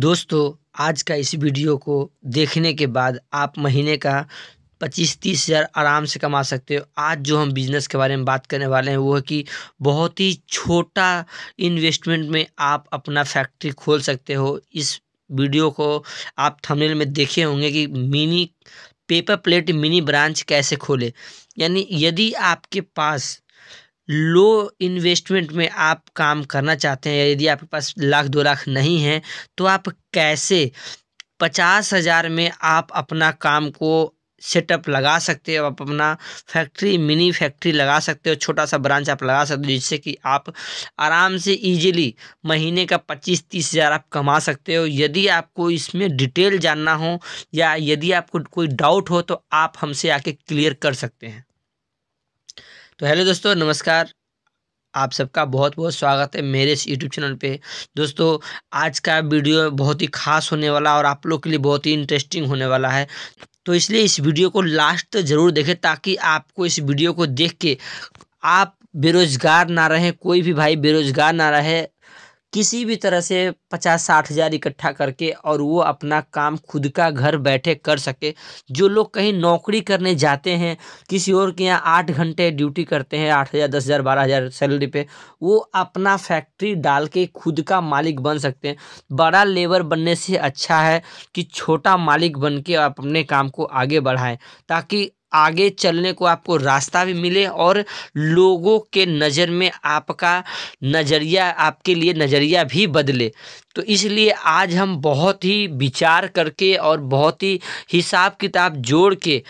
दोस्तों आज का इस वीडियो को देखने के बाद आप महीने का पच्चीस तीस हज़ार आराम से कमा सकते हो आज जो हम बिज़नेस के बारे में बात करने वाले हैं वो है कि बहुत ही छोटा इन्वेस्टमेंट में आप अपना फैक्ट्री खोल सकते हो इस वीडियो को आप थंबनेल में देखे होंगे कि mini paper plate mini branch कैसे खोले यानी यदि आपके पास लो इन्वेस्टमेंट में आप काम करना चाहते हैं यदि आपके पास लाख दो लाख नहीं है तो आप कैसे पचास हज़ार में आप अपना काम को सेटअप लगा सकते हो आप अपना फैक्ट्री मिनी फैक्ट्री लगा सकते हो छोटा सा ब्रांच आप लगा सकते हो जिससे कि आप आराम से इजीली महीने का पच्चीस तीस हज़ार आप कमा सकते हो यदि आपको इसमें डिटेल जानना हो या यदि आपको कोई डाउट हो तो आप हमसे आके क्लियर कर सकते हैं तो हेलो दोस्तों नमस्कार आप सबका बहुत बहुत स्वागत है मेरे इस यूट्यूब चैनल पे दोस्तों आज का वीडियो बहुत ही खास होने वाला और आप लोग के लिए बहुत ही इंटरेस्टिंग होने वाला है तो इसलिए इस वीडियो को लास्ट ज़रूर देखें ताकि आपको इस वीडियो को देख के आप बेरोज़गार ना रहें कोई भी भाई बेरोज़गार ना रहे किसी भी तरह से पचास साठ हज़ार इकट्ठा करके और वो अपना काम खुद का घर बैठे कर सके जो लोग कहीं नौकरी करने जाते हैं किसी और के यहाँ आठ घंटे ड्यूटी करते हैं आठ हज़ार दस हज़ार बारह हज़ार सैलरी पे वो अपना फैक्ट्री डाल के खुद का मालिक बन सकते हैं बड़ा लेबर बनने से अच्छा है कि छोटा मालिक बन के आप अपने काम को आगे बढ़ाएँ ताकि आगे चलने को आपको रास्ता भी मिले और लोगों के नज़र में आपका नज़रिया आपके लिए नज़रिया भी बदले तो इसलिए आज हम बहुत ही विचार करके और बहुत ही हिसाब किताब जोड़ के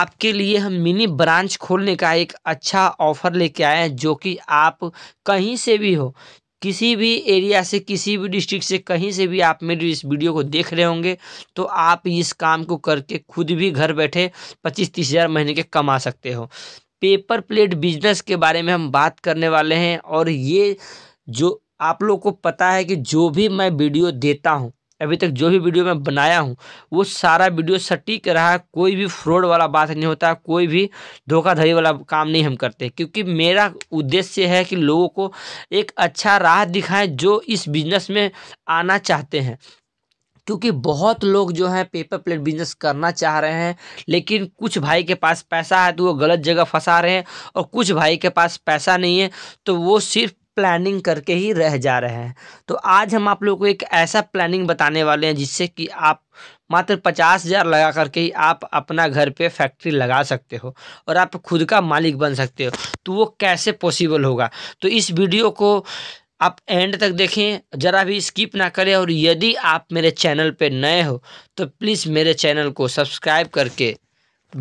आपके लिए हम मिनी ब्रांच खोलने का एक अच्छा ऑफ़र लेके आए हैं जो कि आप कहीं से भी हो किसी भी एरिया से किसी भी डिस्ट्रिक्ट से कहीं से भी आप मेरी इस वीडियो को देख रहे होंगे तो आप इस काम को करके खुद भी घर बैठे पच्चीस तीस हज़ार महीने के कमा सकते हो पेपर प्लेट बिजनेस के बारे में हम बात करने वाले हैं और ये जो आप लोग को पता है कि जो भी मैं वीडियो देता हूँ अभी तक जो भी वीडियो मैं बनाया हूँ वो सारा वीडियो सटीक रहा है कोई भी फ्रॉड वाला बात नहीं होता कोई भी धोखाधड़ी वाला काम नहीं हम करते क्योंकि मेरा उद्देश्य है कि लोगों को एक अच्छा राह दिखाएं जो इस बिजनेस में आना चाहते हैं क्योंकि बहुत लोग जो हैं पेपर प्लेट बिजनेस करना चाह रहे हैं लेकिन कुछ भाई के पास पैसा है तो वो गलत जगह फंसा रहे हैं और कुछ भाई के पास पैसा नहीं है तो वो सिर्फ प्लानिंग करके ही रह जा रहे हैं तो आज हम आप लोगों को एक ऐसा प्लानिंग बताने वाले हैं जिससे कि आप मात्र पचास हज़ार लगा करके ही आप अपना घर पे फैक्ट्री लगा सकते हो और आप खुद का मालिक बन सकते हो तो वो कैसे पॉसिबल होगा तो इस वीडियो को आप एंड तक देखें ज़रा भी स्किप ना करें और यदि आप मेरे चैनल पर नए हो तो प्लीज़ मेरे चैनल को सब्सक्राइब करके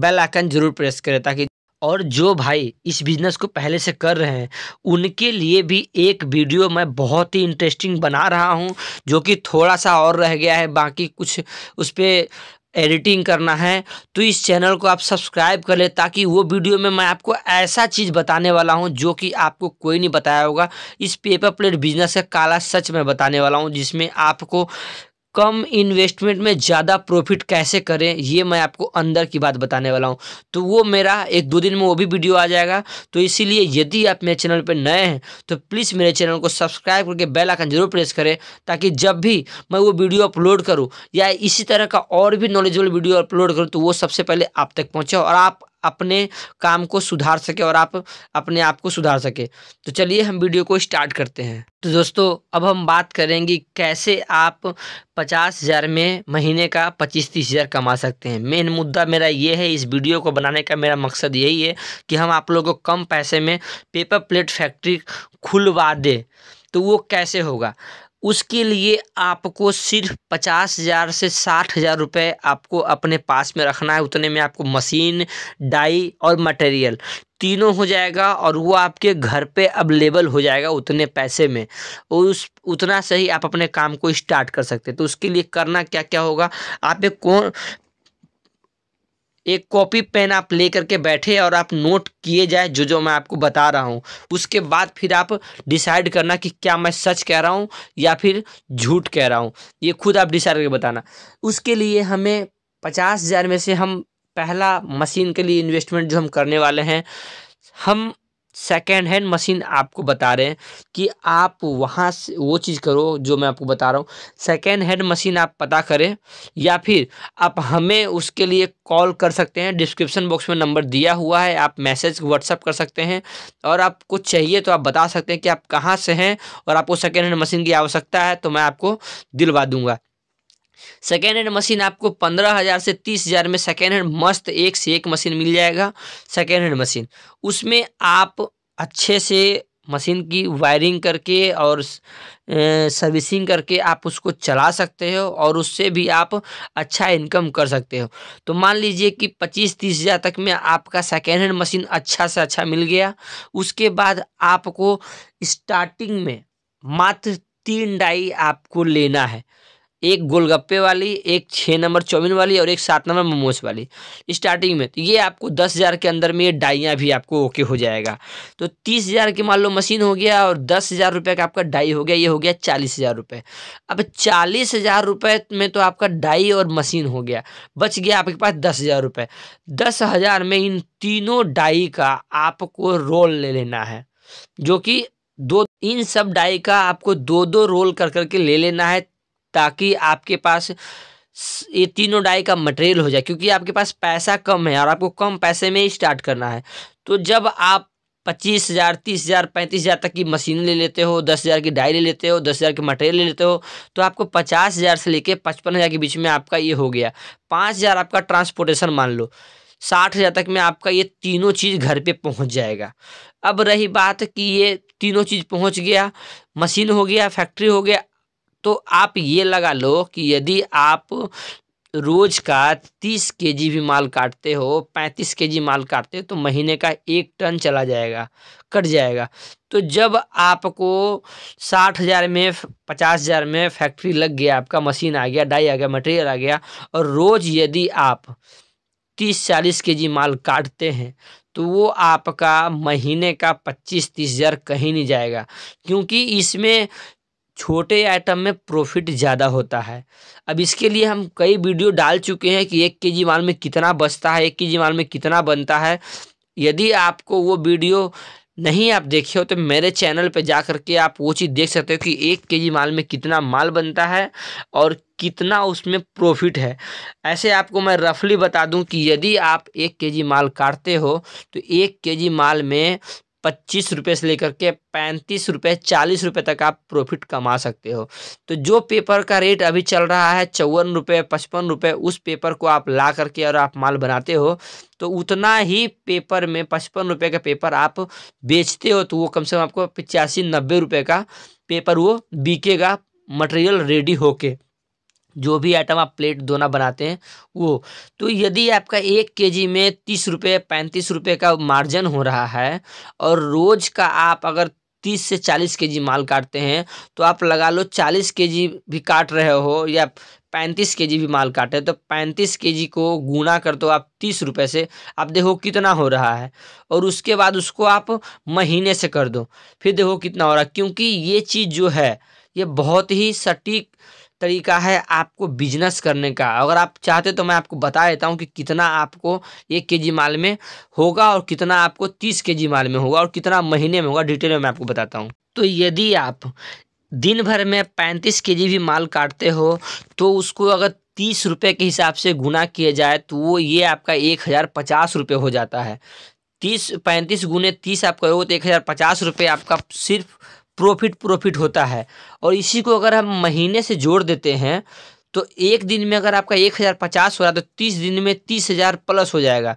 बेल आइकन जरूर प्रेस करें ताकि और जो भाई इस बिज़नेस को पहले से कर रहे हैं उनके लिए भी एक वीडियो मैं बहुत ही इंटरेस्टिंग बना रहा हूँ जो कि थोड़ा सा और रह गया है बाकी कुछ उस पर एडिटिंग करना है तो इस चैनल को आप सब्सक्राइब कर ले ताकि वो वीडियो में मैं आपको ऐसा चीज़ बताने वाला हूँ जो कि आपको कोई नहीं बताया होगा इस पेपर प्लेट बिजनेस का काला सच मैं बताने वाला हूँ जिसमें आपको कम इन्वेस्टमेंट में ज़्यादा प्रॉफिट कैसे करें ये मैं आपको अंदर की बात बताने वाला हूँ तो वो मेरा एक दो दिन में वो भी वीडियो आ जाएगा तो इसीलिए यदि आप मेरे चैनल पर नए हैं तो प्लीज़ मेरे चैनल को सब्सक्राइब करके बेल आइकन जरूर प्रेस करें ताकि जब भी मैं वो वीडियो अपलोड करूँ या इसी तरह का और भी नॉलेजेबल वीडियो अपलोड करूँ तो वो सबसे पहले आप तक पहुँचे और आप अपने काम को सुधार सके और आप अपने आप को सुधार सके तो चलिए हम वीडियो को स्टार्ट करते हैं तो दोस्तों अब हम बात करेंगे कैसे आप पचास हज़ार में महीने का पच्चीस तीस हज़ार कमा सकते हैं मेन मुद्दा मेरा ये है इस वीडियो को बनाने का मेरा मकसद यही है कि हम आप लोगों को कम पैसे में पेपर प्लेट फैक्ट्री खुलवा दें तो वो कैसे होगा उसके लिए आपको सिर्फ पचास हज़ार से साठ हज़ार रुपये आपको अपने पास में रखना है उतने में आपको मशीन डाई और मटेरियल तीनों हो जाएगा और वो आपके घर पे अवेलेबल हो जाएगा उतने पैसे में और उस उतना सही आप अपने काम को स्टार्ट कर सकते हैं तो उसके लिए करना क्या क्या होगा आप एक कौन एक कॉपी पेन आप ले करके बैठे और आप नोट किए जाए जो जो मैं आपको बता रहा हूँ उसके बाद फिर आप डिसाइड करना कि क्या मैं सच कह रहा हूँ या फिर झूठ कह रहा हूँ ये खुद आप डिसाइड करके बताना उसके लिए हमें पचास हज़ार में से हम पहला मशीन के लिए इन्वेस्टमेंट जो हम करने वाले हैं हम सेकेंड हैंड मशीन आपको बता रहे हैं कि आप वहाँ से वो चीज़ करो जो मैं आपको बता रहा हूँ सेकेंड हैंड मशीन आप पता करें या फिर आप हमें उसके लिए कॉल कर सकते हैं डिस्क्रिप्शन बॉक्स में नंबर दिया हुआ है आप मैसेज व्हाट्सअप कर सकते हैं और आप कुछ चाहिए तो आप बता सकते हैं कि आप कहाँ से हैं और आपको सेकेंड हैंड मशीन की आवश्यकता है तो मैं आपको दिलवा दूँगा सेकेंड हैंड मशीन आपको पंद्रह हज़ार से तीस हज़ार में सेकेंड हैंड मस्त एक से एक मशीन मिल जाएगा सेकेंड हैंड मशीन उसमें आप अच्छे से मशीन की वायरिंग करके और सर्विसिंग करके आप उसको चला सकते हो और उससे भी आप अच्छा इनकम कर सकते हो तो मान लीजिए कि पच्चीस तीस हज़ार तक में आपका सेकेंड हैंड मशीन अच्छा से अच्छा मिल गया उसके बाद आपको स्टार्टिंग में मात्र तीन डाई आपको लेना है एक गोलगप्पे वाली एक छः नंबर चौमिन वाली और एक सात नंबर मोमोज वाली स्टार्टिंग में तो ये आपको दस हज़ार के अंदर में ये डाइयाँ भी आपको ओके हो जाएगा तो तीस हज़ार की मान लो मशीन हो गया और दस हज़ार रुपये का आपका डाई हो गया ये हो गया चालीस हज़ार रुपये अब चालीस हज़ार रुपये में तो आपका डाई और मशीन हो गया बच गया आपके पास दस हज़ार रुपये दस हज़ार में इन तीनों डाई का आपको रोल ले लेना है जो कि दो इन सब डाई का आपको दो दो रोल कर करके ले लेना है ताकि आपके पास ये तीनों डाई का मटेरियल हो जाए क्योंकि आपके पास पैसा कम है और आपको कम पैसे में ही स्टार्ट करना है तो जब आप पच्चीस हज़ार तीस हज़ार पैंतीस हज़ार तक की मशीन ले लेते हो दस हज़ार की डाई ले लेते हो दस हज़ार के मटेरियल ले लेते हो तो आपको पचास हज़ार से लेके पचपन हज़ार के बीच में आपका ये हो गया पाँच हज़ार आपका ट्रांसपोर्टेशन मान लो साठ हज़ार तक में आपका ये तीनों चीज़ घर पे पहुंच जाएगा अब रही बात कि ये तीनों चीज़ पहुंच गया मशीन हो गया फैक्ट्री हो गया तो आप ये लगा लो कि यदि आप रोज का तीस के जी भी माल काटते हो पैंतीस के जी माल काटते हो तो महीने का एक टन चला जाएगा कट जाएगा तो जब आपको साठ हज़ार में पचास हज़ार में फैक्ट्री लग गया आपका मशीन आ गया डाई आ गया मटेरियल आ गया और रोज़ यदि आप तीस चालीस के जी माल काटते हैं तो वो आपका महीने का पच्चीस तीस हज़ार कहीं नहीं जाएगा क्योंकि इसमें छोटे आइटम में प्रॉफिट ज़्यादा होता है अब इसके लिए हम कई वीडियो डाल चुके हैं कि एक के जी माल में कितना बचता है एक के जी माल में कितना बनता है यदि आपको वो वीडियो नहीं आप देखे हो तो मेरे चैनल पर जा कर के आप वो चीज़ देख सकते हो कि एक के जी माल में कितना माल बनता है और कितना उसमें प्रॉफिट है ऐसे आपको मैं रफली बता दूं कि यदि आप एक के जी माल काटते हो तो एक के जी माल में पच्चीस रुपये से लेकर के पैंतीस रुपये चालीस रुपये तक आप प्रॉफिट कमा सकते हो तो जो पेपर का रेट अभी चल रहा है चौवन रुपये पचपन रुपये उस पेपर को आप ला करके और आप माल बनाते हो तो उतना ही पेपर में पचपन रुपये का पेपर आप बेचते हो तो वो कम से कम आपको पचासी नब्बे रुपये का पेपर वो बिकेगा मटेरियल रेडी होके जो भी आइटम आप प्लेट दोना बनाते हैं वो तो यदि आपका एक केजी में तीस रुपये पैंतीस रुपये का मार्जिन हो रहा है और रोज़ का आप अगर तीस से चालीस के जी माल काटते हैं तो आप लगा लो चालीस के जी भी काट रहे हो या पैंतीस के जी भी माल काटे तो पैंतीस के जी को गुना कर दो आप तीस रुपये से आप देखो कितना हो रहा है और उसके बाद उसको आप महीने से कर दो फिर देखो कितना हो रहा है क्योंकि ये चीज़ जो है ये बहुत ही सटीक तरीका है आपको बिजनेस करने का अगर आप चाहते तो मैं आपको बता देता हूँ कि कितना आपको एक के जी माल में होगा और कितना आपको तीस के जी माल में होगा और कितना महीने में होगा डिटेल में मैं आपको बताता हूँ तो यदि आप दिन भर में पैंतीस के जी भी माल काटते हो तो उसको अगर तीस रुपये के हिसाब से गुना किया जाए तो वो ये आपका एक हज़ार पचास रुपये हो जाता है तीस पैंतीस गुने तीस आप करोगे तो एक हज़ार पचास रुपये आपका सिर्फ प्रॉफिट प्रॉफिट होता है और इसी को अगर हम महीने से जोड़ देते हैं तो एक दिन में अगर आपका एक हज़ार पचास हो रहा है तो तीस दिन में तीस हज़ार प्लस हो जाएगा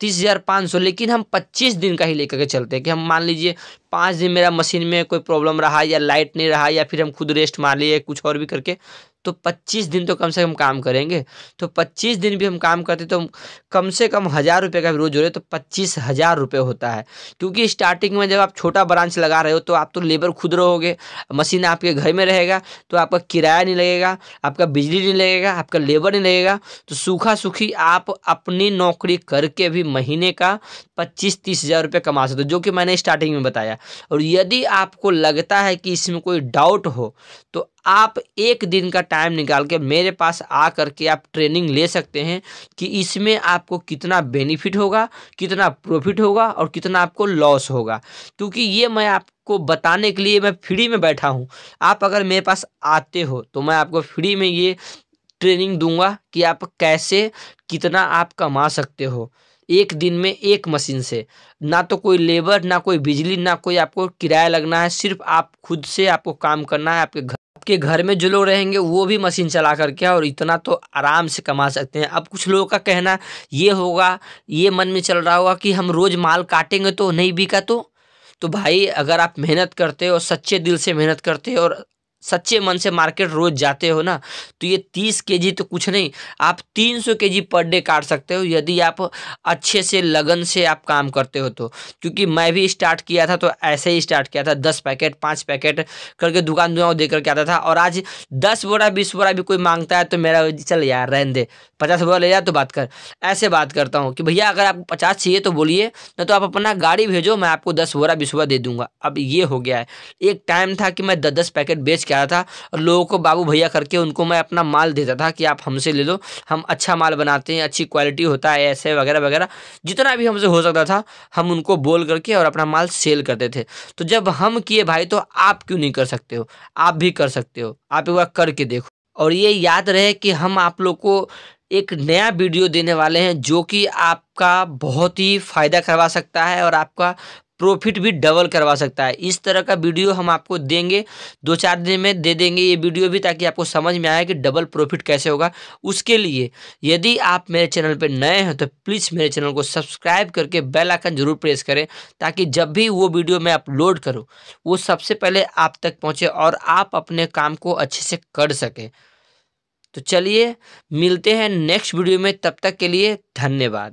तीस हज़ार पाँच सौ लेकिन हम पच्चीस दिन का ही लेकर के चलते हैं कि हम मान लीजिए पाँच दिन मेरा मशीन में कोई प्रॉब्लम रहा या लाइट नहीं रहा या फिर हम खुद रेस्ट मार लिए कुछ और भी करके तो 25 दिन तो कम से कम काम करेंगे तो 25 दिन भी हम काम करते तो कम से कम हज़ार रुपये का रोज हो रहे तो पच्चीस हज़ार रुपये होता है क्योंकि स्टार्टिंग में जब आप छोटा ब्रांच लगा रहे हो तो आप तो लेबर खुद रहोगे मशीन आपके घर में रहेगा तो आपका किराया नहीं लगेगा आपका बिजली नहीं लगेगा आपका लेबर नहीं लगेगा तो सूखा सूखी आप अपनी नौकरी करके भी महीने का पच्चीस तीस हज़ार रुपये कमा सकते हो जो कि मैंने स्टार्टिंग में बताया और यदि आपको लगता है कि इसमें कोई डाउट हो तो आप एक दिन का टाइम निकाल के मेरे पास आ कर के आप ट्रेनिंग ले सकते हैं कि इसमें आपको कितना बेनिफिट होगा कितना प्रॉफिट होगा और कितना आपको लॉस होगा क्योंकि ये मैं आपको बताने के लिए मैं फ्री में बैठा हूँ आप अगर मेरे पास आते हो तो मैं आपको फ्री में ये ट्रेनिंग दूंगा कि आप कैसे कितना आप कमा सकते हो एक दिन में एक मशीन से ना तो कोई लेबर ना कोई बिजली ना कोई आपको किराया लगना है सिर्फ आप खुद से आपको काम करना है आपके घर के घर में जो लोग रहेंगे वो भी मशीन चला करके और इतना तो आराम से कमा सकते हैं अब कुछ लोगों का कहना ये होगा ये मन में चल रहा होगा कि हम रोज़ माल काटेंगे तो नहीं बिका तो तो भाई अगर आप मेहनत करते हो सच्चे दिल से मेहनत करते हो और सच्चे मन से मार्केट रोज जाते हो ना तो ये तीस के जी तो कुछ नहीं आप तीन सौ के जी पर डे काट सकते हो यदि आप अच्छे से लगन से आप काम करते हो तो क्योंकि मैं भी स्टार्ट किया था तो ऐसे ही स्टार्ट किया था दस पैकेट पाँच पैकेट करके दुकान दुकान दे करके आता था और आज दस बोरा बीस बोरा भी कोई मांगता है तो मेरा चल यार रहन दे पचास बोरा ले जा तो बात कर ऐसे बात करता हूँ कि भैया अगर आपको पचास चाहिए तो बोलिए ना तो आप अपना गाड़ी भेजो मैं आपको दस बोरा बीस बोरा दे दूंगा अब ये हो गया है एक टाइम था कि मैं दस दस पैकेट बेच क्या था और लोगों को बाबू भैया करके उनको मैं अपना माल देता था कि आप हमसे ले लो हम अच्छा माल बनाते हैं अच्छी क्वालिटी होता है ऐसे वगैरह वगैरह जितना भी हमसे हो सकता था हम उनको बोल करके और अपना माल सेल करते थे तो जब हम किए भाई तो आप क्यों नहीं कर सकते हो आप भी कर सकते हो आप एक बार करके देखो और ये याद रहे कि हम आप लोग को एक नया वीडियो देने वाले हैं जो कि आपका बहुत ही फ़ायदा करवा सकता है और आपका प्रॉफिट भी डबल करवा सकता है इस तरह का वीडियो हम आपको देंगे दो चार दिन में दे देंगे ये वीडियो भी ताकि आपको समझ में आए कि डबल प्रॉफिट कैसे होगा उसके लिए यदि आप मेरे चैनल पर नए हैं तो प्लीज़ मेरे चैनल को सब्सक्राइब करके बेल आइकन जरूर प्रेस करें ताकि जब भी वो वीडियो मैं अपलोड करूँ वो सबसे पहले आप तक पहुँचे और आप अपने काम को अच्छे से कर सकें तो चलिए मिलते हैं नेक्स्ट वीडियो में तब तक के लिए धन्यवाद